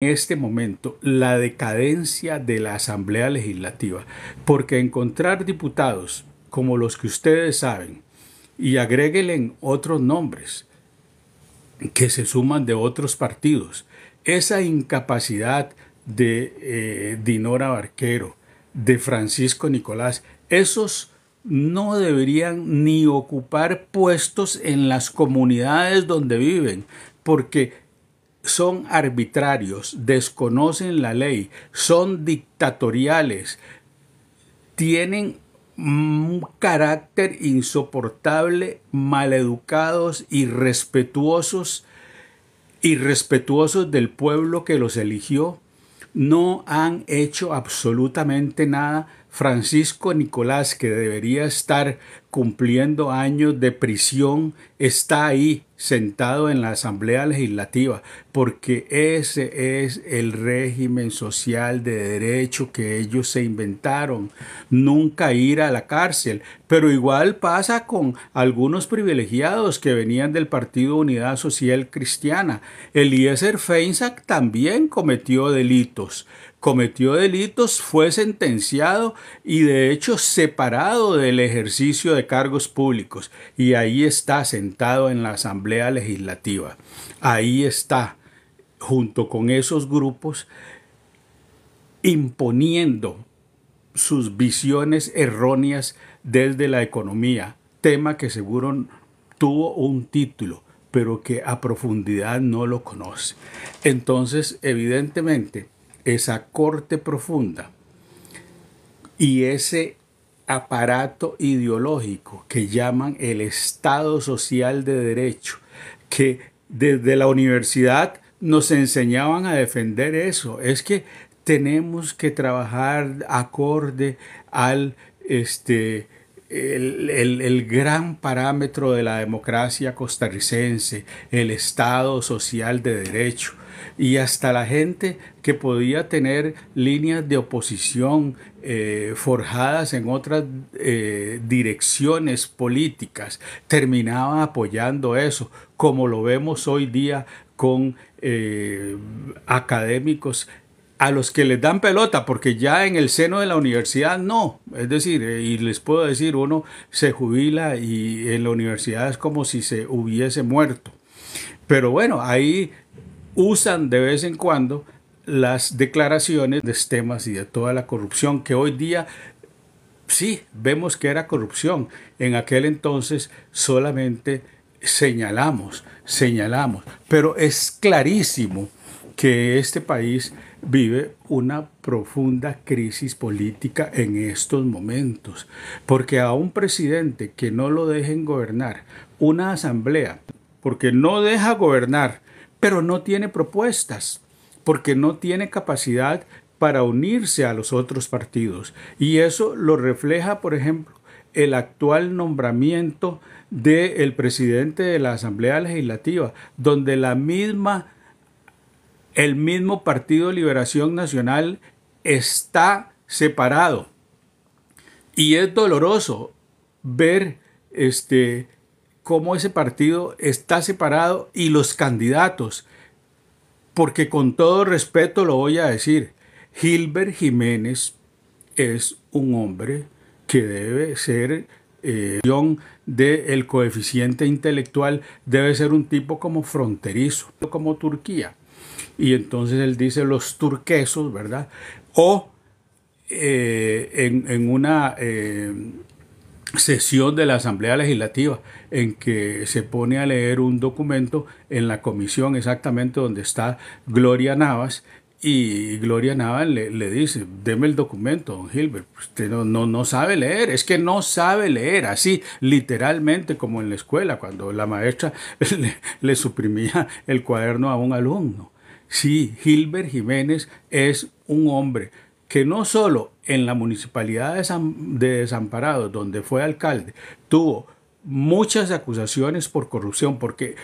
En este momento la decadencia de la Asamblea Legislativa, porque encontrar diputados como los que ustedes saben, y agréguenle otros nombres que se suman de otros partidos, esa incapacidad de eh, Dinora Barquero, de Francisco Nicolás, esos no deberían ni ocupar puestos en las comunidades donde viven, porque son arbitrarios, desconocen la ley, son dictatoriales, tienen un carácter insoportable, maleducados, irrespetuosos, irrespetuosos del pueblo que los eligió, no han hecho absolutamente nada Francisco Nicolás, que debería estar cumpliendo años de prisión, está ahí sentado en la Asamblea Legislativa, porque ese es el régimen social de derecho que ellos se inventaron. Nunca ir a la cárcel. Pero igual pasa con algunos privilegiados que venían del Partido Unidad Social Cristiana. Eliezer Feinsack también cometió delitos cometió delitos fue sentenciado y de hecho separado del ejercicio de cargos públicos y ahí está sentado en la Asamblea Legislativa. Ahí está, junto con esos grupos, imponiendo sus visiones erróneas desde la economía, tema que seguro tuvo un título, pero que a profundidad no lo conoce. Entonces, evidentemente, esa corte profunda y ese aparato ideológico que llaman el Estado Social de Derecho, que desde la universidad nos enseñaban a defender eso. Es que tenemos que trabajar acorde al este, el, gran parámetro de la democracia costarricense, el Estado social de derecho, y hasta la gente que podía tener líneas de oposición eh, forjadas en otras eh, direcciones políticas, terminaba apoyando eso, como lo vemos hoy día con eh, académicos a los que les dan pelota, porque ya en el seno de la universidad no. Es decir, eh, y les puedo decir, uno se jubila y en la universidad es como si se hubiese muerto. Pero bueno, ahí usan de vez en cuando las declaraciones de temas y de toda la corrupción que hoy día sí vemos que era corrupción. En aquel entonces solamente señalamos, señalamos. Pero es clarísimo que este país vive una profunda crisis política en estos momentos, porque a un presidente que no lo dejen gobernar, una asamblea, porque no deja gobernar, pero no tiene propuestas, porque no tiene capacidad para unirse a los otros partidos. Y eso lo refleja, por ejemplo, el actual nombramiento del el presidente de la Asamblea Legislativa, donde la misma el mismo Partido Liberación Nacional está separado. Y es doloroso ver este, cómo ese partido está separado y los candidatos, porque con todo respeto lo voy a decir, Gilbert Jiménez es un hombre que debe ser eh, el coeficiente intelectual, debe ser un tipo como fronterizo, como Turquía. Y entonces él dice los turquesos, ¿verdad? O eh, en, una eh, sesión de la Asamblea Legislativa en que se pone a leer un documento en la comisión exactamente donde está Gloria Navas y Gloria Naval le, dice, deme el documento, don Gilbert. Pues, usted no, no, sabe leer, es que no sabe leer, así literalmente como en la escuela, cuando la maestra le, suprimía el cuaderno a un alumno. Sí, Gilbert Jiménez es un hombre que no solo en la municipalidad de, San, de Desamparados, donde fue alcalde, tuvo muchas acusaciones por corrupción, porque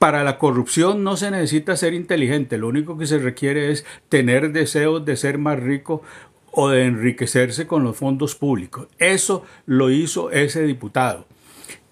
para la corrupción no se necesita ser inteligente, lo único que se requiere es tener deseos de ser más rico o de enriquecerse con los fondos públicos. Eso lo hizo ese diputado.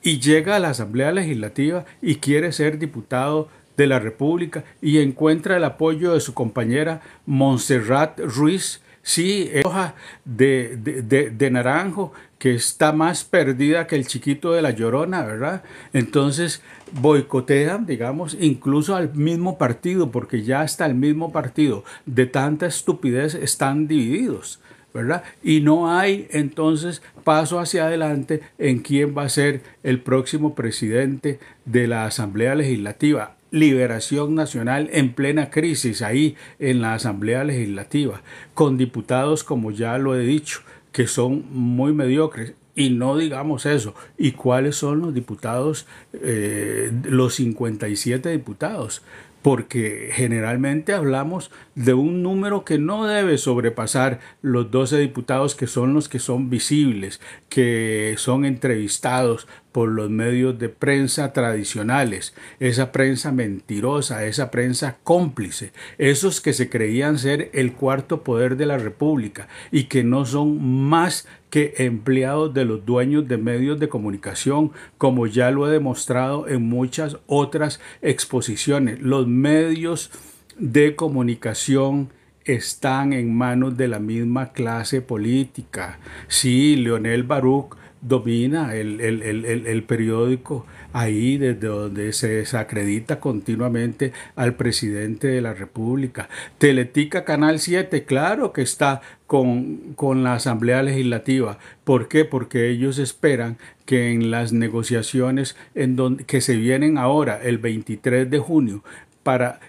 Y llega a la Asamblea Legislativa y quiere ser diputado de la República y encuentra el apoyo de su compañera Montserrat Ruiz, Sí, es hoja de, naranjo que está más perdida que el chiquito de la llorona, ¿verdad? Entonces boicotean, digamos, incluso al mismo partido, porque ya está el mismo partido, de tanta estupidez están divididos, ¿verdad? Y no hay entonces paso hacia adelante en quién va a ser el próximo presidente de la Asamblea Legislativa. Liberación Nacional en plena crisis ahí en la Asamblea Legislativa, con diputados, como ya lo he dicho, que son muy mediocres. Y no digamos eso. ¿Y cuáles son los diputados, eh, cincuenta los 57 diputados? porque generalmente hablamos de un número que no debe sobrepasar los 12 diputados que son los que son visibles, que son entrevistados por los medios de prensa tradicionales, esa prensa mentirosa, esa prensa cómplice, esos que se creían ser el cuarto poder de la República y que no son más que empleados de los dueños de medios de comunicación, como ya lo he demostrado en muchas otras exposiciones. Los medios de comunicación están en manos de la misma clase política. Sí, Leonel Baruch domina el, periódico ahí desde donde se desacredita continuamente al presidente de la República. Teletica Canal 7, claro que está con, la Asamblea Legislativa. ¿Por qué? Porque ellos esperan que en las negociaciones en que se vienen ahora, el 23 de junio, para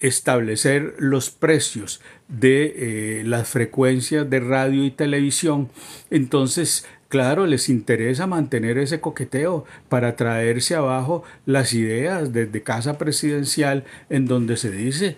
establecer los precios de eh, las frecuencias de radio y televisión, entonces Claro, les interesa mantener ese coqueteo para traerse abajo las ideas desde Casa Presidencial en donde se dice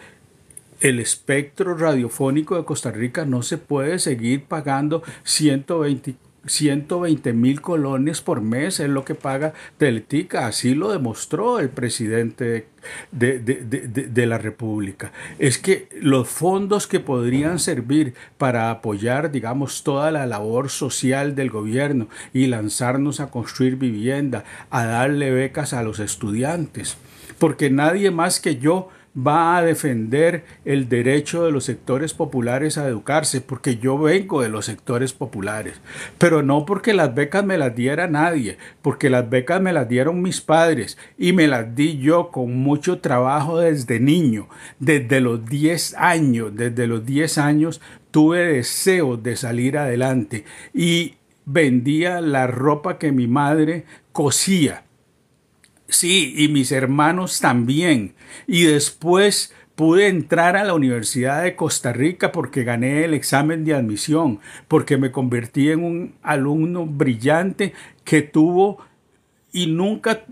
el espectro radiofónico de Costa Rica no se puede seguir pagando 120 120 mil colones por mes es lo que paga Teltica, así lo demostró el presidente de, de, de, la República. Es que los fondos que podrían servir para apoyar, digamos, toda la labor social del gobierno y lanzarnos a construir vivienda, a darle becas a los estudiantes, porque nadie más que yo va a defender el derecho de los sectores populares a educarse, porque yo vengo de los sectores populares, pero no porque las becas me las diera nadie, porque las becas me las dieron mis padres y me las di yo con mucho trabajo desde niño, desde los 10 años, desde los 10 años tuve deseo de salir adelante y vendía la ropa que mi madre cosía Sí, y mis hermanos también. Y después pude entrar a la Universidad de Costa Rica porque gané el examen de admisión, porque me convertí en un alumno brillante que tuvo y nunca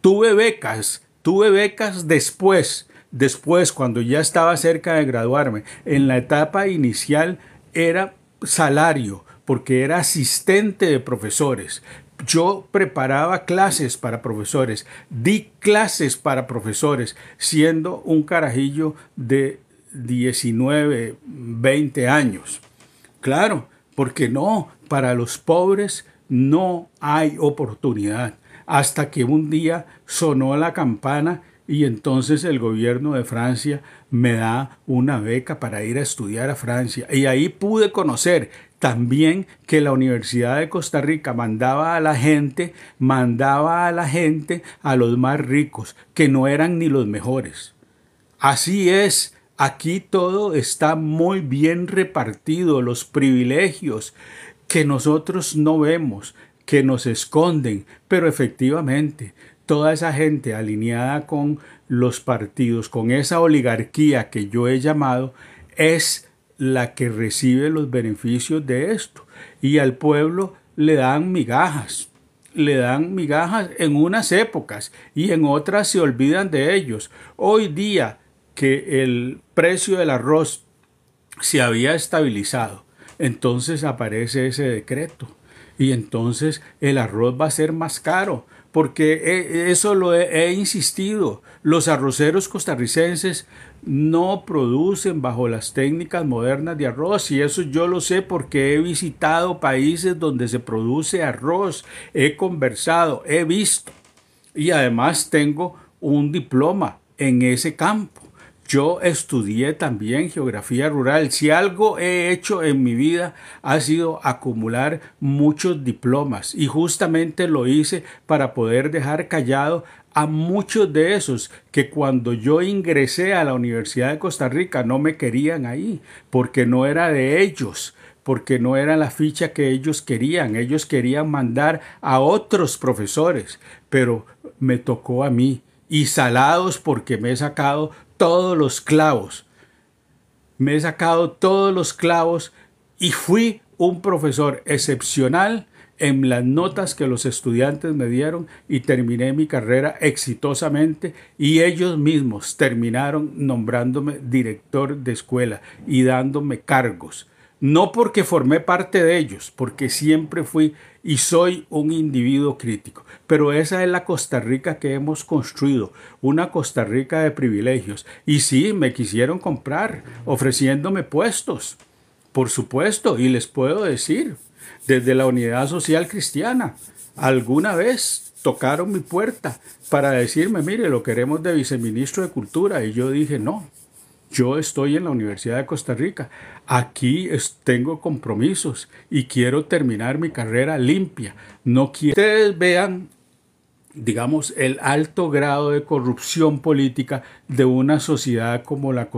tuve becas, tuve becas después, después cuando ya estaba cerca de graduarme. En la etapa inicial era salario, porque era asistente de profesores, yo preparaba clases para profesores, di clases para profesores, siendo un carajillo de 19, 20 años. Claro, porque no, para los pobres no hay oportunidad. Hasta que un día sonó la campana y entonces el gobierno de Francia me da una beca para ir a estudiar a Francia. Y ahí pude conocer también que la Universidad de Costa Rica mandaba a la gente, mandaba a la gente a los más ricos, que no eran ni los mejores. Así es, aquí todo está muy bien repartido, los privilegios que nosotros no vemos, que nos esconden, pero efectivamente toda esa gente alineada con los partidos, con esa oligarquía que yo he llamado, es la que recibe los beneficios de esto. Y al pueblo le dan migajas, le dan migajas en unas épocas y en otras se olvidan de ellos. Hoy día que el precio del arroz se había estabilizado, entonces aparece ese decreto y entonces el arroz va a ser más caro porque eso lo he, insistido, los arroceros costarricenses no producen bajo las técnicas modernas de arroz y eso yo lo sé porque he visitado países donde se produce arroz, he conversado, he visto y además tengo un diploma en ese campo. Yo estudié también geografía rural. Si algo he hecho en mi vida ha sido acumular muchos diplomas y justamente lo hice para poder dejar callado a muchos de esos que cuando yo ingresé a la Universidad de Costa Rica no me querían ahí porque no era de ellos porque no era la ficha que ellos querían, ellos querían mandar a otros profesores, pero me tocó a mí y salados porque me he sacado todos los clavos. Me he sacado todos los clavos y fui un profesor excepcional en las notas que los estudiantes me dieron y terminé mi carrera exitosamente y ellos mismos terminaron nombrándome director de escuela y dándome cargos no porque formé parte de ellos, porque siempre fui y soy un individuo crítico. Pero esa es la Costa Rica que hemos construido, una Costa Rica de privilegios. Y sí, me quisieron comprar ofreciéndome puestos, por supuesto, y les puedo decir, desde la Unidad Social Cristiana, alguna vez tocaron mi puerta para decirme, mire, lo queremos de viceministro de Cultura, y yo dije, no, yo estoy en la Universidad de Costa Rica, aquí tengo compromisos y quiero terminar mi carrera limpia. No quiero. Ustedes vean, digamos, el alto grado de corrupción política de una sociedad como la